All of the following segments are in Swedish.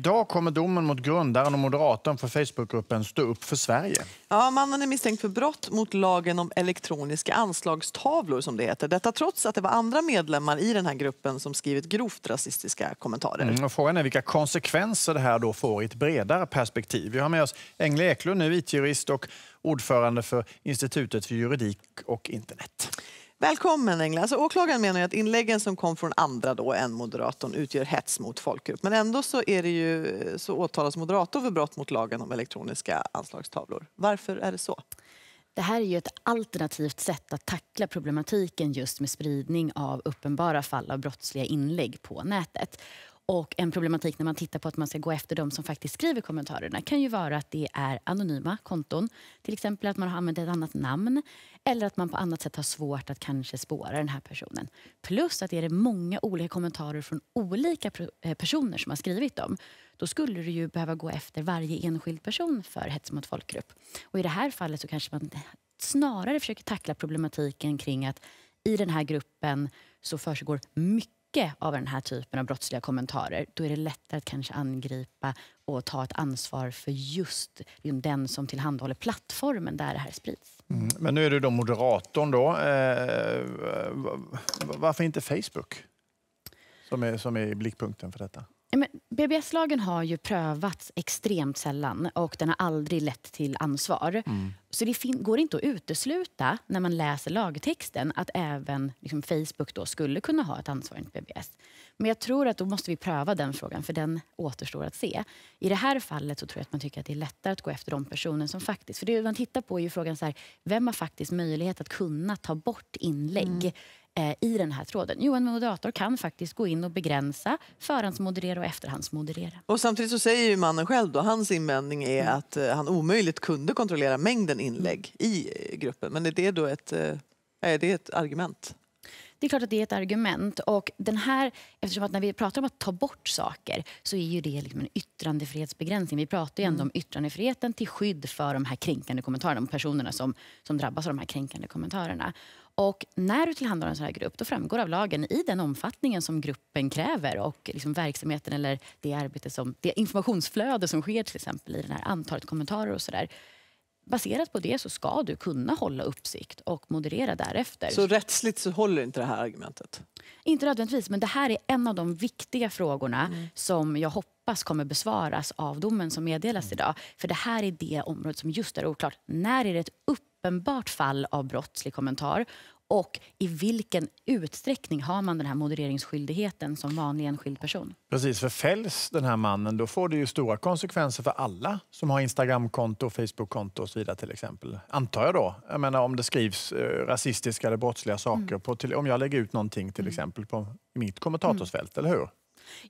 Idag kommer domen mot grundaren och moderatorn för Facebookgruppen Stå upp för Sverige. Ja, mannen är misstänkt för brott mot lagen om elektroniska anslagstavlor som det heter. Detta trots att det var andra medlemmar i den här gruppen som skrivit grovt rasistiska kommentarer. Mm, frågan är vilka konsekvenser det här då får i ett bredare perspektiv. Vi har med oss Engle Eklund, nu IT-jurist och ordförande för Institutet för juridik och internet. Välkommen Engla. Alltså, åklagaren menar ju att inläggen som kom från andra då än moderatorn utgör hets mot folkgrupp. Men ändå så, är det ju, så åtalas moderatorn för brott mot lagen om elektroniska anslagstavlor. Varför är det så? Det här är ju ett alternativt sätt att tackla problematiken just med spridning av uppenbara fall av brottsliga inlägg på nätet. Och en problematik när man tittar på att man ska gå efter de som faktiskt skriver kommentarerna kan ju vara att det är anonyma konton. Till exempel att man har använt ett annat namn eller att man på annat sätt har svårt att kanske spåra den här personen. Plus att är det många olika kommentarer från olika eh, personer som har skrivit dem då skulle du ju behöva gå efter varje enskild person för hets mot folkgrupp. Och i det här fallet så kanske man snarare försöker tackla problematiken kring att i den här gruppen så försiggår mycket mycket av den här typen av brottsliga kommentarer, då är det lättare att kanske angripa och ta ett ansvar för just den som tillhandahåller plattformen där det här sprids. Mm. Men nu är du då moderatorn. Då. Eh, varför inte Facebook som är, som är i blickpunkten för detta? BBS-lagen har ju prövats extremt sällan och den har aldrig lett till ansvar. Mm. Så det går inte att utesluta när man läser lagtexten att även liksom, Facebook då skulle kunna ha ett ansvar enligt BBS. Men jag tror att då måste vi pröva den frågan för den återstår att se. I det här fallet så tror jag att man tycker att det är lättare att gå efter de personer som faktiskt... För det man tittar på är ju frågan så här, vem har faktiskt möjlighet att kunna ta bort inlägg? Mm Eh, i den här tråden? Jo, en moderator kan faktiskt gå in och begränsa, förhandsmoderera och efterhandsmoderera. Och samtidigt så säger ju mannen själv då, hans invändning är mm. att eh, han omöjligt kunde kontrollera mängden inlägg mm. i eh, gruppen. Men är det då ett, är det ett argument? Det är klart att det är ett argument. Och den här, eftersom att när vi pratar om att ta bort saker så är ju det liksom en yttrandefrihetsbegränsning. Vi pratar ju ändå mm. om yttrandefriheten till skydd för de här kränkande kommentarerna, om personerna som, som drabbas av de här kränkande kommentarerna. Och när du tillhandahåller en sån här grupp då framgår av lagen i den omfattningen som gruppen kräver och liksom verksamheten eller det, arbete som, det informationsflöde som sker till exempel i det här antalet kommentarer och sådär. Baserat på det så ska du kunna hålla uppsikt och moderera därefter. Så rättsligt så håller inte det här argumentet? Inte nödvändigtvis, men det här är en av de viktiga frågorna mm. som jag hoppas kommer besvaras av domen som meddelas mm. idag. För det här är det område som just är oklart. När är det ett upp uppenbart fall av brottslig kommentar? Och i vilken utsträckning har man den här modereringsskyldigheten som vanlig enskild person? Precis, för fälls den här mannen då får det ju stora konsekvenser för alla som har Instagramkonto, Facebookkonto och så vidare till exempel. Antar jag då. Jag menar om det skrivs eh, rasistiska eller brottsliga saker. Mm. På, till, om jag lägger ut någonting till mm. exempel på mitt kommentarsfält, mm. eller hur?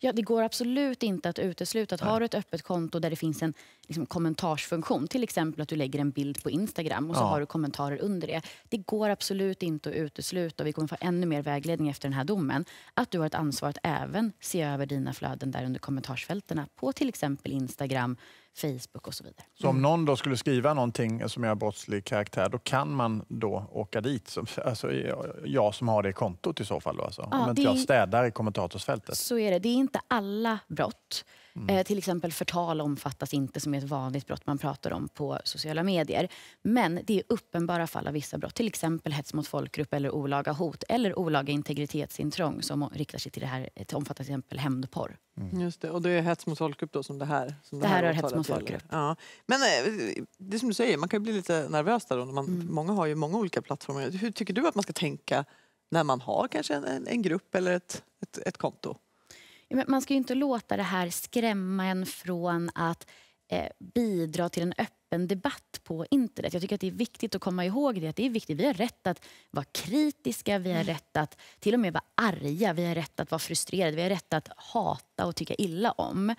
Ja, det går absolut inte att utesluta att Nej. har du ett öppet konto där det finns en liksom, kommentarsfunktion, till exempel att du lägger en bild på Instagram och så ja. har du kommentarer under det. Det går absolut inte att utesluta, och vi kommer få ännu mer vägledning efter den här domen, att du har ett ansvar att även se över dina flöden där under kommentarsfältena på till exempel Instagram, Facebook och så vidare. Så om mm. någon då skulle skriva någonting som är brottslig karaktär, då kan man då åka dit? Alltså, jag som har det kontot i så fall? Då, alltså. Ja, om inte jag städar i kommentatorsfältet? Så är det. Det är inte alla brott Mm. Eh, till exempel förtal omfattas inte som är ett vanligt brott man pratar om på sociala medier. Men det är uppenbara fall av vissa brott, till exempel hets mot folkgrupp eller olaga hot eller olaga integritetsintrång som riktar sig till det här, till omfattar till exempel hämndporr. Mm. Just det, och det är hets mot folkgrupp då som det här som Det, det här, är hets mot folkgrupp. Ja. Men eh, det som du säger, man kan bli lite nervös där då. Man, mm. Många har ju många olika plattformar. Hur tycker du att man ska tänka när man har kanske en, en grupp eller ett, ett, ett konto? Man ska inte låta det här skrämma en från att eh, bidra till en öppen debatt på internet. Jag tycker att det är viktigt att komma ihåg det. Att det är viktigt. Vi har rätt att vara kritiska, vi har mm. rätt att till och med vara arga, vi har rätt att vara frustrerade, vi har rätt att hata och tycka illa om.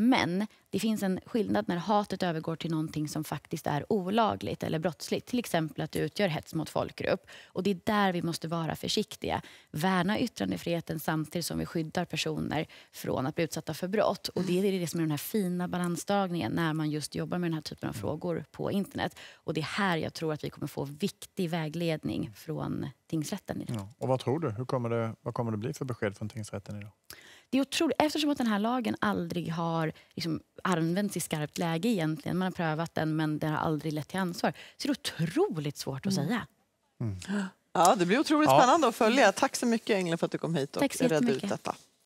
Men det finns en skillnad när hatet övergår till någonting som faktiskt är olagligt eller brottsligt. Till exempel att det utgör hets mot folkgrupp. Och Det är där vi måste vara försiktiga. Värna yttrandefriheten samtidigt som vi skyddar personer från att bli utsatta för brott. Och Det är det som är den här fina balansdragningen när man just jobbar med den här typen av mm. frågor på internet. Och Det är här jag tror att vi kommer få viktig vägledning från tingsrätten. Ja. Och Vad tror du? Hur kommer det, vad kommer det bli för besked från tingsrätten idag? det är otroligt, eftersom att den här lagen aldrig har liksom, använts i skarpt läge egentligen. Man har prövat den, men den har aldrig lett till ansvar. Så det är otroligt svårt att mm. säga. Mm. Ja, det blir otroligt ja. spännande att följa. Tack så mycket Engel för att du kom hit och redde ut detta.